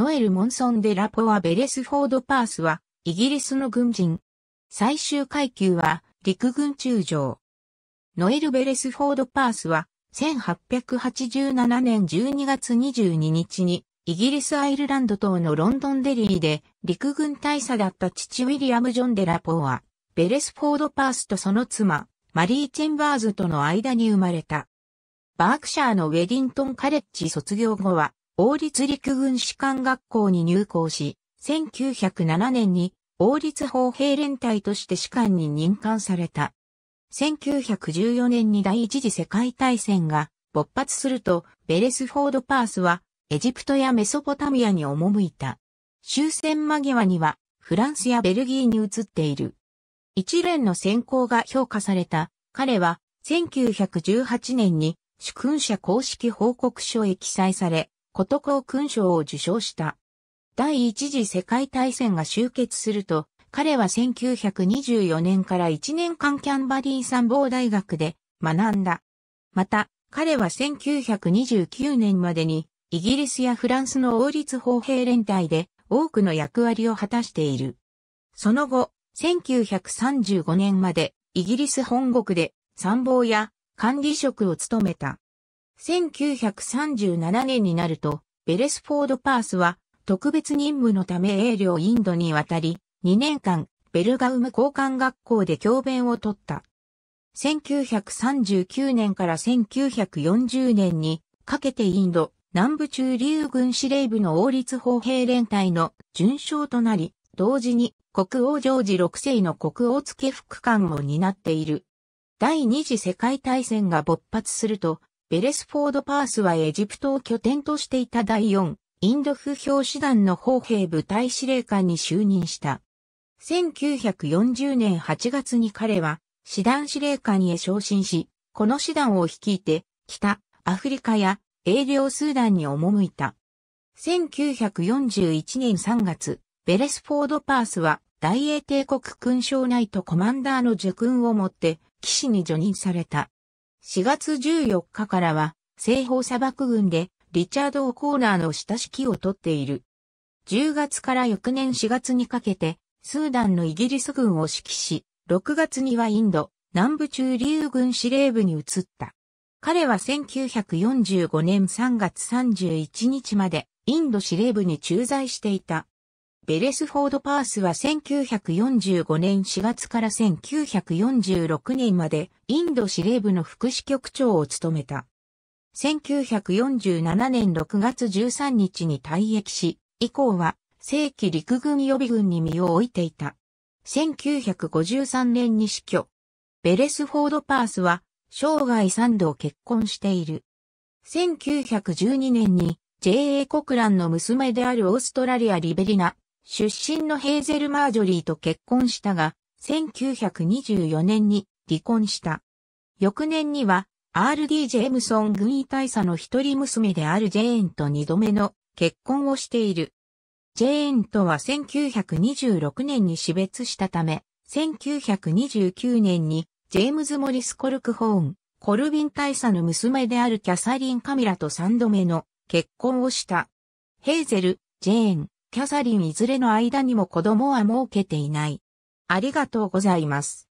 ノエル・モンソン・デ・ラポア・ベレスフォード・パースは、イギリスの軍人。最終階級は、陸軍中将。ノエル・ベレスフォード・パースは、1887年12月22日に、イギリス・アイルランド島のロンドンデリーで、陸軍大佐だった父ウィリアム・ジョン・デ・ラポア、ベレスフォード・パースとその妻、マリー・チェンバーズとの間に生まれた。バークシャーのウェディントン・カレッジ卒業後は、王立陸軍士官学校に入校し、1907年に王立砲兵連隊として士官に任官された。1914年に第一次世界大戦が勃発すると、ベレスフォード・パースはエジプトやメソポタミアに赴いた。終戦間際にはフランスやベルギーに移っている。一連の選考が評価された彼は1918年に主君者公式報告書へ記載され、ことこ勲章を受章した。第一次世界大戦が終結すると、彼は1924年から1年間キャンバリー参謀大学で学んだ。また、彼は1929年までに、イギリスやフランスの王立砲兵連隊で多くの役割を果たしている。その後、1935年までイギリス本国で参謀や管理職を務めた。1937年になると、ベレスフォード・パースは、特別任務のため英領インドに渡り、2年間、ベルガウム交換学校で教鞭を取った。1939年から1940年にかけてインド南部中流軍司令部の王立砲兵連隊の巡将となり、同時に国王ジョージ6世の国王付副官を担っている。第二次世界大戦が勃発すると、ベレスフォードパースはエジプトを拠点としていた第4、インド風評師団の砲兵部隊司令官に就任した。1940年8月に彼は、師団司令官へ昇進し、この師団を率いて、北、アフリカや、英領スーダンに赴いた。1941年3月、ベレスフォードパースは、大英帝国勲章ナイトコマンダーの受勲をもって、騎士に除任された。4月14日からは、西方砂漠軍でリチャード・オコーナーの親しきを取っている。10月から翌年4月にかけて、スーダンのイギリス軍を指揮し、6月にはインド、南部中流軍司令部に移った。彼は1945年3月31日までインド司令部に駐在していた。ベレスフォードパースは1945年4月から1946年までインド司令部の副支局長を務めた。1947年6月13日に退役し、以降は正規陸軍予備軍に身を置いていた。1953年に死去。ベレスフォードパースは生涯3度結婚している。1912年に J.A. 国ンの娘であるオーストラリア・リベリナ・出身のヘーゼル・マージョリーと結婚したが、1924年に離婚した。翌年には、R.D. ジェームソン軍医大佐の一人娘であるジェーンと二度目の結婚をしている。ジェーンとは1926年に死別したため、1929年にジェームズ・モリス・コルクホーン、コルビン大佐の娘であるキャサリン・カミラと三度目の結婚をした。ヘーゼル、ジェーン、キャサリンいずれの間にも子供は設けていない。ありがとうございます。